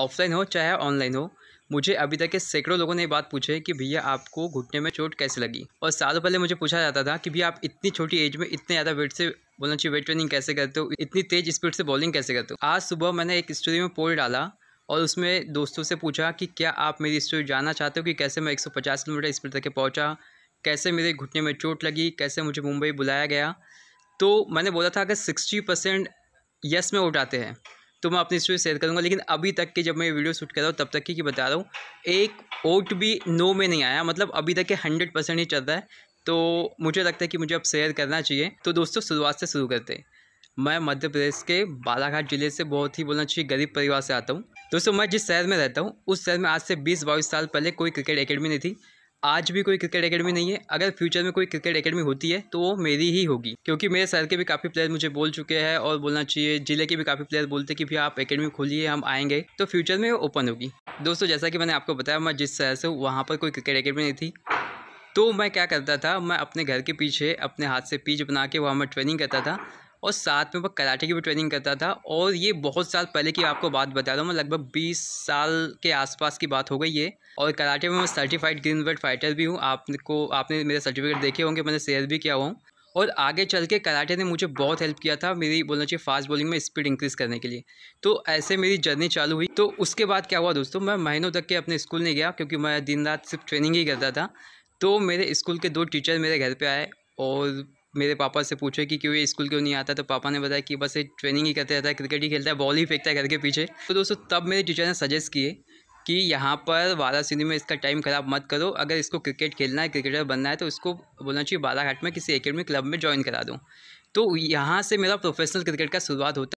Offline हो चाहे online हो मुझे अभी तक के सैकड़ों लोगों ने बात पूछी है कि भैया आपको घुटने में चोट कैसे लगी और साल पहले मुझे पूछा जाता था कि भैया आप इतनी छोटी एज में इतने ज़्यादा वेट से बोलना चाहिए वेट ट्रेनिंग कैसे करते हो इतनी तेज़ स्पीड से बॉलिंग कैसे करते हो आज सुबह मैंने एक स्टोरी में पोल डाला और उसमें दोस्तों से पूछा कि क्या आप मेरी स्टोरी जानना चाहते हो कि कैसे मैं एक किलोमीटर स्पीड तक पहुँचा कैसे मेरे घुटने में चोट लगी कैसे मुझे मुंबई बुलाया गया तो मैंने बोला था अगर सिक्सटी परसेंट यस में उठाते हैं तो मैं अपनी स्टोरी शेयर करूँगा लेकिन अभी तक के जब मैं वीडियो शूट कर रहा हूँ तब तक की बता रहा हूँ एक ओट भी नो में नहीं आया मतलब अभी तक के हंड्रेड परसेंट ही चल रहा है तो मुझे लगता है कि मुझे अब शेयर करना चाहिए तो दोस्तों शुरुआत से शुरू करते हैं मैं मध्य प्रदेश के बालाघाट जिले से बहुत ही बोलना चाहिए गरीब परिवार से आता हूँ दोस्तों मैं जिस शहर में रहता हूँ उस शहर में आज से बीस बाईस साल पहले कोई क्रिकेट अकेडमी नहीं थी आज भी कोई क्रिकेट अकेडमी हाँ। नहीं है अगर फ्यूचर में कोई क्रिकेट अकेडमी होती है तो वो मेरी ही होगी क्योंकि मेरे शहर के भी काफ़ी प्लेयर मुझे बोल चुके हैं और बोलना चाहिए जिले के भी काफ़ी प्लेयर बोलते कि भैया आप अकेडमी खोलिए हम आएंगे तो फ्यूचर में ओपन होगी दोस्तों जैसा कि मैंने आपको बताया मैं जिस शहर से हूँ वहाँ पर कोई क्रिकेट अकेडमी नहीं थी तो मैं क्या करता था मैं अपने घर के पीछे अपने हाथ से पीच बना के वहाँ मैं ट्रेनिंग करता था और साथ में वह कराटे की भी ट्रेनिंग करता था और ये बहुत साल पहले की आपको बात बता रहा हूँ मैं लगभग बीस साल के आसपास की बात हो गई है और कराटे में मैं सर्टिफाइड ग्रीन बेल्ट फाइटर भी हूँ आपको आपने मेरे सर्टिफिकेट देखे होंगे मैंने शेयर भी किया हूँ और आगे चल के कराटे ने मुझे बहुत हेल्प किया था मेरी बोलना चाहिए फास्ट बॉलिंग में स्पीड इंक्रीज़ करने के लिए तो ऐसे मेरी जर्नी चालू हुई तो उसके बाद क्या हुआ दोस्तों मैं महीनों तक के अपने स्कूल नहीं गया क्योंकि मैं दिन रात सिर्फ ट्रेनिंग ही करता था तो मेरे स्कूल के दो टीचर मेरे घर पर आए और मेरे पापा से पूछे कि क्यों ये स्कूल क्यों नहीं आता तो पापा ने बताया कि बस ये ट्रेनिंग ही करते रहता है क्रिकेट ही खेलता है बॉल ही फेंकता है घर के पीछे तो दोस्तों तब मेरे टीचर ने सजेस्ट किए कि यहाँ पर वाराणसी में इसका टाइम ख़राब मत करो अगर इसको क्रिकेट खेलना है क्रिकेटर बनना है तो उसको बोलना चाहिए बालाघाट में किसी एकेडमी क्लब में ज्वाइन करा दूँ तो यहाँ से मेरा प्रोफेशनल क्रिकेट का शुरुआत होता